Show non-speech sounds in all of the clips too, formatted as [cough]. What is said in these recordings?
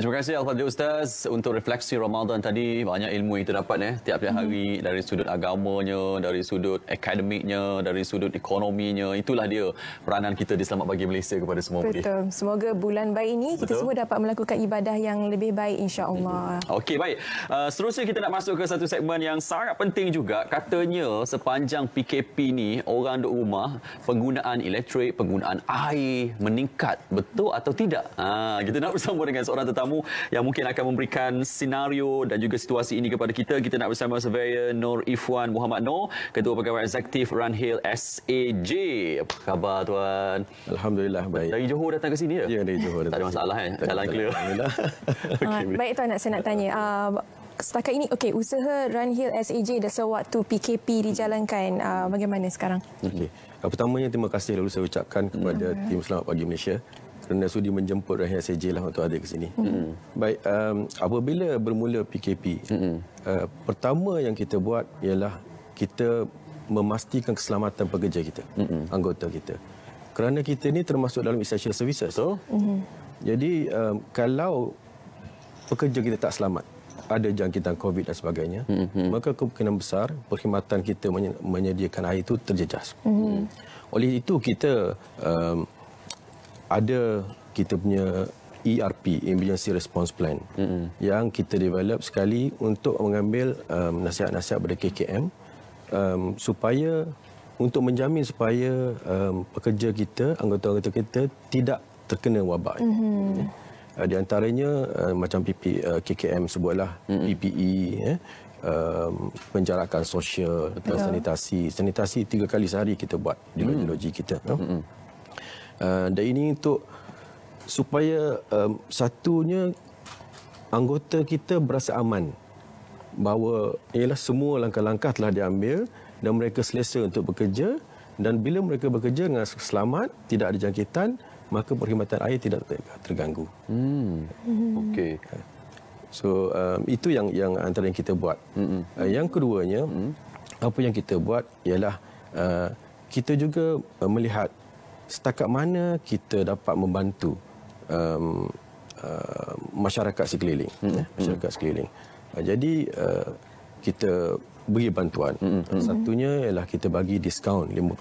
Terima kasih Al-Fadli Ustaz untuk refleksi Ramadan tadi. Banyak ilmu yang kita dapat ya. Tiap-tiap mhm. hari hmm. dari sudut agamanya, dari sudut akademiknya, dari sudut ekonominya. Itulah dia peranan kita di Selamat Bagi Malaysia kepada semua Betul. Budi. Semoga bulan baik ini kita semua dapat melakukan ibadah yang lebih baik insya insyaAllah. Okey, baik. Uh, seterusnya kita nak masuk ke satu segmen yang sangat penting juga. Katanya sepanjang PKP ni orang duduk rumah, penggunaan elektrik, penggunaan air meningkat. Betul atau tidak? Ha, kita nak bersama dengan seorang tetamu tetamu yang mungkin akan memberikan senario dan juga situasi ini kepada kita. Kita nak bersama Surveyor Nur Ifwan Muhammad Noor, Ketua Pegawai Eksekutif Runhill SAJ. Apa khabar tuan? Alhamdulillah baik. Dari Johor datang ke sini ya? Ya, dari Johor. Tak ada masalah kan? Ya? Jalan clear. Alhamdulillah. [laughs] okay, uh, baik tuan nak saya nak tanya. Uh, setakat ini okay, usaha Runhill SAJ dah sewaktu PKP dijalankan uh, bagaimana sekarang? Okey. Pertamanya terima kasih dulu saya ucapkan kepada mm-hmm. tim Selamat Pagi Malaysia kerana sudi menjemput Rahim SJ lah untuk hadir ke sini. Mm. Baik, um, apabila bermula PKP, mm. uh, pertama yang kita buat ialah kita memastikan keselamatan pekerja kita, mm. anggota kita. Kerana kita ni termasuk dalam essential services. So? Mm. Jadi, um, kalau pekerja kita tak selamat, ada jangkitan COVID dan sebagainya, mm-hmm. maka kemungkinan besar perkhidmatan kita menyediakan air itu terjejas. Mm-hmm. Oleh itu, kita um, ada kita punya ERP Emergency Response Plan mm-hmm. yang kita develop sekali untuk mengambil um, nasihat-nasihat pada KKM um, supaya untuk menjamin supaya um, pekerja kita anggota-anggota kita tidak terkena wabak mm-hmm. uh, di antaranya uh, macam PP, uh, KKM sebutlah mm-hmm. PPE eh, um, penjarakan sosial dan sanitasi sanitasi tiga kali sehari kita buat di mm-hmm. logi kita mm-hmm. no? Ah, dan ini untuk supaya um, satunya anggota kita berasa aman bahawa ialah semua langkah-langkah telah diambil dan mereka selesa untuk bekerja dan bila mereka bekerja dengan selamat tidak ada jangkitan maka perkhidmatan air tidak terganggu. Hmm. hmm. Okey. So um, itu yang yang antara yang kita buat. Hmm. Uh, yang keduanya hmm. apa yang kita buat ialah uh, kita juga uh, melihat setakat mana kita dapat membantu um, uh, masyarakat sekeliling hmm. Ya, masyarakat sekeliling uh, jadi uh, kita bagi bantuan hmm. hmm. satunya ialah kita bagi diskaun 50% hmm.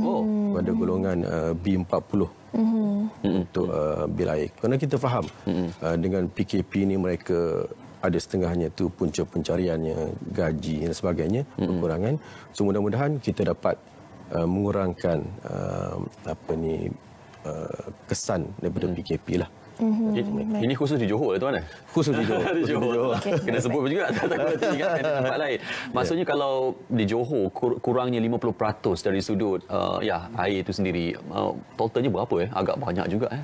oh. kepada golongan uh, B40 Mm-hmm. untuk uh, bil air. Kerana kita faham mm-hmm. uh, dengan PKP ini mereka ada setengahnya tu punca pencariannya, gaji dan sebagainya, mm-hmm. pengurangan. So mudah-mudahan kita dapat Uh, mengurangkan uh, apa ni uh, kesan daripada PKP hmm. lah. Mm-hmm. Ini khusus di Johor lah tuan eh? Khusus di Johor. [laughs] di Johor. Johor. Okay. Kena sebut pun juga tak tak kena kan. di tempat [laughs] lain. Ya. Maksudnya yeah. kalau di Johor kur- kurangnya 50% dari sudut uh, ya air itu sendiri uh, totalnya berapa eh? Agak banyak juga eh.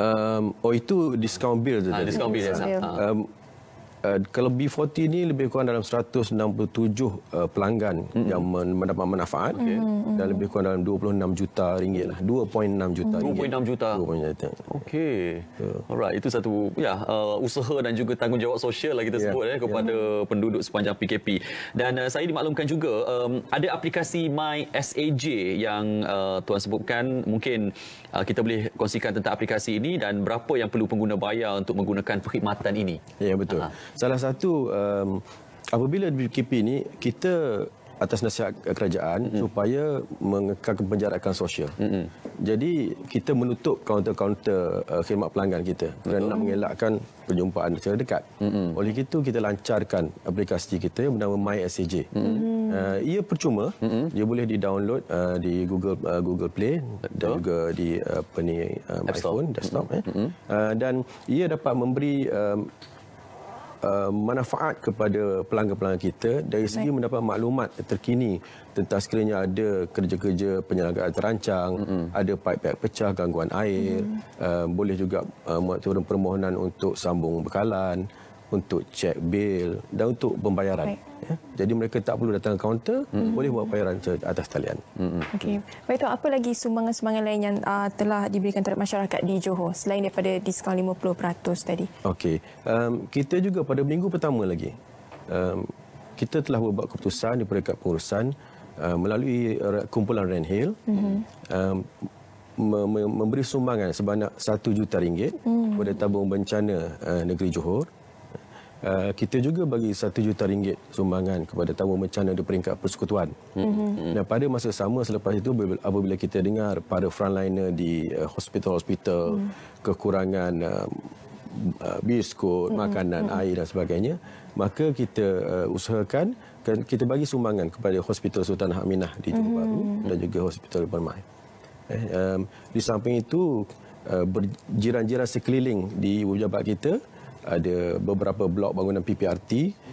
Um, oh itu discount bill tu. Ah, discount bill. Yeah. Ya, yeah. Um, Eh, kalau 40 ni lebih kurang dalam 167 eh, pelanggan mm. yang mendapat manfaat okay. dan lebih kurang dalam 26 juta ringgit lah 2.6 juta 2.6 juta 2.6 juta okey yeah. alright itu satu ya uh, usaha dan juga tanggungjawab sosial lah kita yeah. sebut eh, kepada yeah. penduduk sepanjang PKP dan uh, saya dimaklumkan juga um, ada aplikasi My SAJ yang uh, tuan sebutkan mungkin uh, kita boleh kongsikan tentang aplikasi ini dan berapa yang perlu pengguna bayar untuk menggunakan perkhidmatan ini ya yeah, betul Aha. Salah satu um, apabila BKP ini kita atas nasihat kerajaan mm -hmm. supaya mengekang penjarakan sosial. Mm -hmm. Jadi kita menutup kaunter-kaunter uh, khidmat pelanggan kita dan nak mengelakkan penjumpaan secara dekat. Mm -hmm. Oleh itu kita lancarkan aplikasi kita yang bernama MySJ. Mm -hmm. uh, ia percuma, mm -hmm. dia boleh di-download uh, di Google uh, Google Play Betul. dan juga di uh, apa ni uh, iPhone desktop mm -hmm. eh. uh, dan ia dapat memberi uh, Uh, manfaat kepada pelanggan-pelanggan kita dari segi right. mendapat maklumat terkini tentang sekiranya ada kerja-kerja penyelenggaraan terancang, mm-hmm. ada pipe-pipe pecah, gangguan air, mm-hmm. uh, boleh juga uh, turun permohonan untuk sambung bekalan untuk cek bil dan untuk pembayaran. Baik. Ya, jadi mereka tak perlu datang ke kaunter, mm-hmm. boleh buat bayaran atas talian. Mm-hmm. Okey. Baik tu apa lagi sumbangan-sumbangan lain yang uh, telah diberikan terhadap masyarakat di Johor selain daripada diskaun 50% tadi? Okey. Um, kita juga pada minggu pertama lagi um, kita telah buat keputusan di peringkat pengurusan uh, melalui kumpulan Renhill mm-hmm. um, memberi sumbangan sebanyak 1 juta ringgit hmm. kepada tabung bencana uh, negeri Johor Uh, kita juga bagi satu juta ringgit sumbangan kepada tamu mencana di peringkat persekutuan. Mm -hmm. Dan pada masa sama selepas itu, apabila kita dengar para frontliner di uh, hospital-hospital, uh, mm -hmm. kekurangan uh, uh, biskut, mm -hmm. makanan, mm -hmm. air dan sebagainya, maka kita uh, usahakan, kita bagi sumbangan kepada Hospital Sultan Aminah di Johor mm -hmm. Bahru dan juga Hospital Bermai. Eh, um, di samping itu, uh, jiran-jiran sekeliling di pejabat kita, ada beberapa blok bangunan PPRT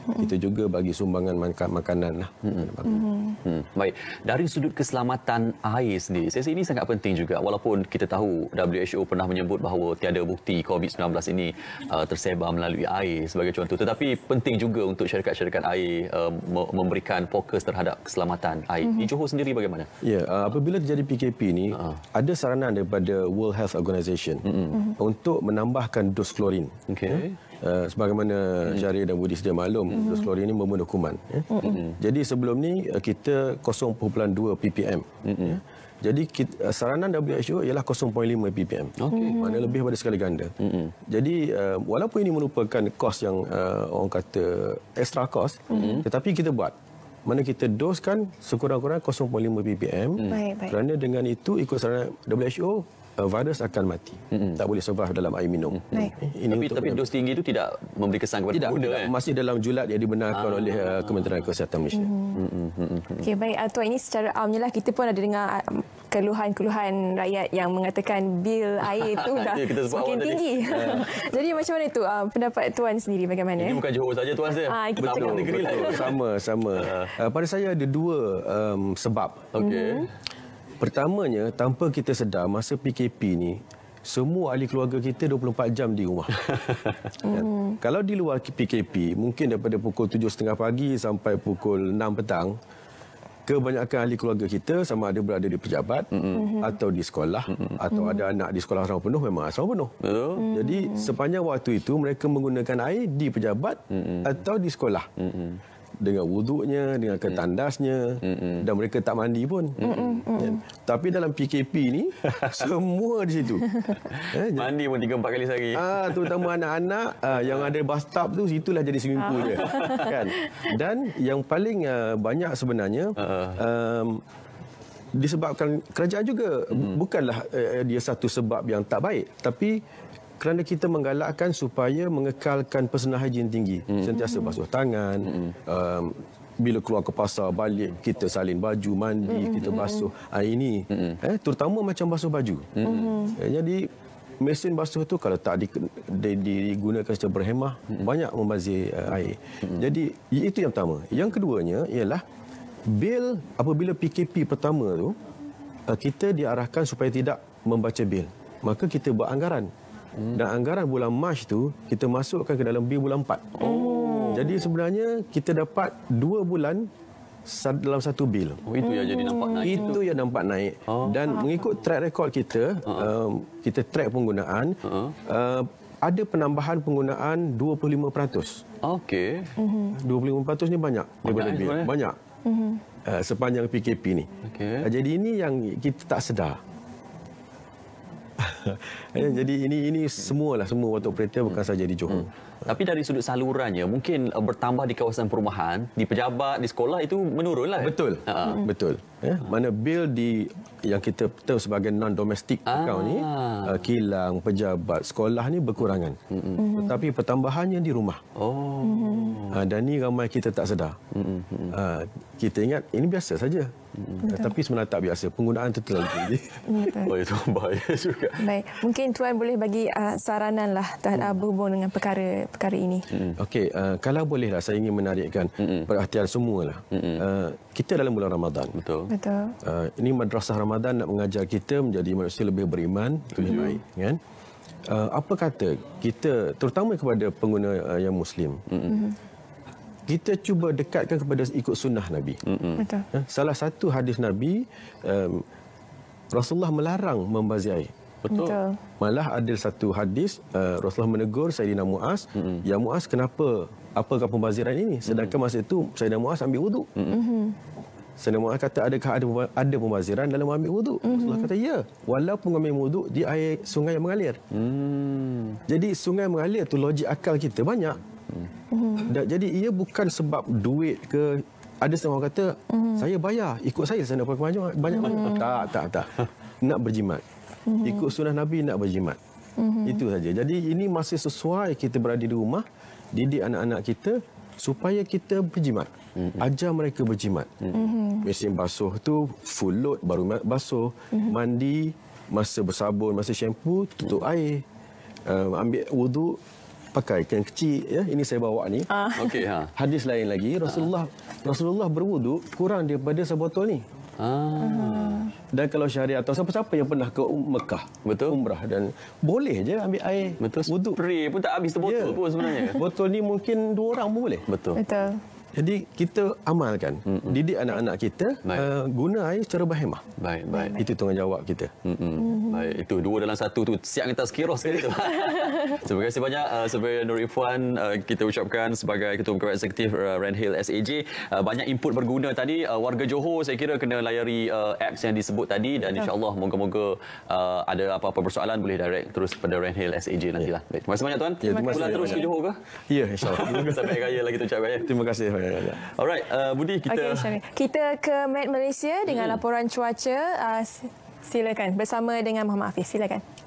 hmm. itu juga bagi sumbangan makan makanan lah. Hmm. Hmm. Hmm. Baik, dari sudut keselamatan air sendiri, sesi ini sangat penting juga. Walaupun kita tahu WHO pernah menyebut bahawa tiada bukti COVID-19 ini uh, tersebar melalui air sebagai contoh. Tetapi penting juga untuk syarikat-syarikat air uh, memberikan fokus terhadap keselamatan air. Hmm. Di Johor sendiri bagaimana? Ya, uh, apabila terjadi PKP ini, uh. Ha. ada saranan daripada World Health Organization hmm. hmm. untuk menambahkan dos klorin. Okay. Hmm? Ya. Eh, sebagaimana hmm. Syariah dan Budi sedia maklum, hmm. dosklorin ini membunuh kuman. Ya. Hmm, hmm, hmm. Jadi sebelum ni eh, kita 0.2 ppm. Hmm, hmm. Ya. Jadi kita, eh, saranan WHO ialah 0.5 ppm. Okay. Mana lebih daripada sekali ganda. -hmm. Jadi uh, walaupun ini merupakan kos yang uh, orang kata extra kos, -hmm. tetapi kita buat. Mana kita doskan sekurang kurang 0.5 ppm. Mm. Baik, baik. Kerana dengan itu ikut saranan WHO, virus akan mati. Mm-hmm. Tak boleh survive dalam air minum. Mm-hmm. Ini tapi tapi dos tinggi itu tidak memberi kesan kepada tidak, tidak. Eh? masih dalam julat yang dibenarkan ah. oleh uh, Kementerian Kesihatan Malaysia. Mm-hmm. Okay, baik, uh, Tuan ini secara awamnya lah, kita pun ada dengar uh, keluhan-keluhan rakyat yang mengatakan bil air itu [laughs] dah ya, semakin [laughs] tinggi. Jadi macam mana itu uh, ah, pendapat Tuan sendiri bagaimana? Ini bukan Johor saja Tuan saya. Uh, kita betul, negeri betul. Sama, sama. Uh, [laughs] pada saya ada dua um, sebab. Okay. Mm-hmm. Pertamanya, tanpa kita sedar masa PKP ni, semua ahli keluarga kita 24 jam di rumah. [laughs] mm. Kalau di luar PKP, mungkin daripada pukul 7.30 pagi sampai pukul 6 petang, kebanyakan ahli keluarga kita sama ada berada di pejabat mm -hmm. Mm-hmm. atau di sekolah mm -hmm. atau ada hmm. anak di sekolah asrama penuh memang asrama penuh. Mm -hmm. Jadi hmm. sepanjang waktu itu mereka menggunakan air di pejabat mm -hmm. atau di sekolah. Mm -hmm dengan wuduknya, dengan ketandasnya hmm. mm-hmm. dan mereka tak mandi pun. Mm-hmm. Yeah. Tapi dalam PKP ni [laughs] semua di situ. yeah. [laughs] Mandi pun 3 4 kali sehari. Ah terutama anak-anak uh, yang ada bathtub tu situlah jadi seminggu ah. dia. [laughs] kan? Dan yang paling uh, banyak sebenarnya uh um, disebabkan kerajaan juga mm. bukanlah uh, dia satu sebab yang tak baik tapi kerana kita menggalakkan supaya mengekalkan personal hygiene tinggi. Mm. Sentiasa basuh tangan, mm. um, bila keluar ke pasar, balik, kita salin baju, mandi, mm. kita hmm, hmm. basuh. Uh, ini, mm. eh, terutama macam basuh baju. Mm. Eh, jadi, mesin basuh itu kalau tak digunakan secara berhemah, mm. banyak membazir uh, air. Mm. Jadi, itu yang pertama. Yang keduanya ialah, bil apabila PKP pertama tu eh, kita diarahkan supaya tidak membaca bil. Maka kita buat anggaran. Hmm. dan anggaran bulan Mac tu kita masukkan ke dalam B bulan 4. Oh. Jadi sebenarnya kita dapat 2 bulan dalam satu bil. Oh, itu yang jadi nampak naik. Itu yang nampak naik. Oh. Dan ah. mengikut track record kita, uh ah. -huh. um, kita track penggunaan, uh -huh. Ah. uh, um, ada penambahan penggunaan 25%. Okey. Uh -huh. 25% ni banyak. Banyak. Bil. Banyak. Uh -huh. uh, sepanjang PKP ni. Okay. Uh, jadi ini yang kita tak sedar. [laughs] Ya, jadi ini ini lah semua waktu operator bukan saja di Johor. Hmm. Tapi dari sudut salurannya mungkin uh, bertambah di kawasan perumahan, di pejabat, di sekolah itu menurunlah. Eh? Betul. Ha, ha. Hmm. Betul. Eh, mana bil di yang kita tahu sebagai non domestik, ah. account ni uh, kilang pejabat sekolah ni berkurangan mm -hmm. tetapi pertambahannya di rumah oh. Ah, dan ni ramai kita tak sedar mm -hmm. hmm ah, kita ingat ini biasa saja Betul. Tapi sebenarnya tak biasa. Penggunaan tertentu. Mm, oh, itu bahaya juga. Baik. Mungkin Tuan boleh bagi uh, saranan lah uh, berhubung mm. dengan perkara perkara ini. Mm. Okey. Uh, kalau bolehlah, saya ingin menarikkan mm perhatian semua Uh, kita dalam bulan Ramadan. Betul. Betul. Uh, ini madrasah Ramadan nak mengajar kita menjadi manusia lebih beriman, Tujuh. lebih baik. Kan? Uh, apa kata kita, terutama kepada pengguna uh, yang Muslim, Mm-mm. Mm-hmm kita cuba dekatkan kepada ikut sunnah Nabi. Betul. Eh, salah satu hadis Nabi, um, Rasulullah melarang membaziai. Betul. Betul. Malah ada satu hadis, uh, Rasulullah menegur Sayyidina Mu'az, mm -hmm. Ya Mu'az kenapa, apakah pembaziran ini? Sedangkan masa itu Sayyidina Mu'az ambil wudhu. Mm -hmm. Sayyidina Mu'az kata, adakah ada, ada pembaziran dalam ambil wudhu? Mm -hmm. Rasulullah kata, ya. Walaupun ambil wudhu, di air sungai yang mengalir. Mm. Jadi sungai mengalir tu logik akal kita banyak. Hmm. Jadi ia bukan sebab duit ke ada semua kata hmm. saya bayar ikut saya saya nak pakai baju banyak hmm. tak tak tak nak berjimat hmm. ikut sunnah Nabi nak berjimat hmm. itu saja. Jadi ini masih sesuai kita berada di rumah didik anak-anak kita supaya kita berjimat hmm. ajar mereka berjimat hmm. mesin basuh tu full load baru basuh hmm. mandi masa bersabun masa syampu tutup mm-hmm. air uh, ambil wuduk pakai yang kecil ya ini saya bawa ni ah. okey ha hadis lain lagi Rasulullah ah. Rasulullah berwuduk kurang daripada sebotol ni ah. ah. dan kalau syahri atau siapa-siapa yang pernah ke um- Mekah betul umrah dan boleh je ambil air betul. wuduk spray pun tak habis sebotol yeah. pun sebenarnya botol ni mungkin dua orang pun boleh betul betul jadi kita amalkan mm -mm. didik anak-anak kita uh, guna air secara berhemah. Baik, baik. Itu tanggungjawab kita. Mm -mm. Mm -hmm. Baik, itu dua dalam satu tu siap kita sekiroh sekali tu. [laughs] Terima kasih banyak uh, eh, sebagai Nur Ifwan uh, eh, kita ucapkan sebagai Ketua Pegawai Eksekutif uh, Renhill SAJ uh, banyak input berguna tadi uh, warga Johor saya kira kena layari uh, apps yang disebut tadi dan insyaallah allah moga-moga uh, ada apa-apa persoalan boleh direct terus kepada Renhill SAJ nantilah. Yeah. Baik, terima kasih banyak tuan. Ya, terima kasih. Pulang terus ke Johor ke? Ya, insyaallah. allah [laughs] Sampai raya lagi tu cakap ya. Terima kasih. Yeah. Ya, ya. Alright, uh, Budi kita okay, kita ke Met Malaysia dengan hmm. laporan cuaca. Uh, silakan bersama dengan Muhammad Hafiz. Silakan.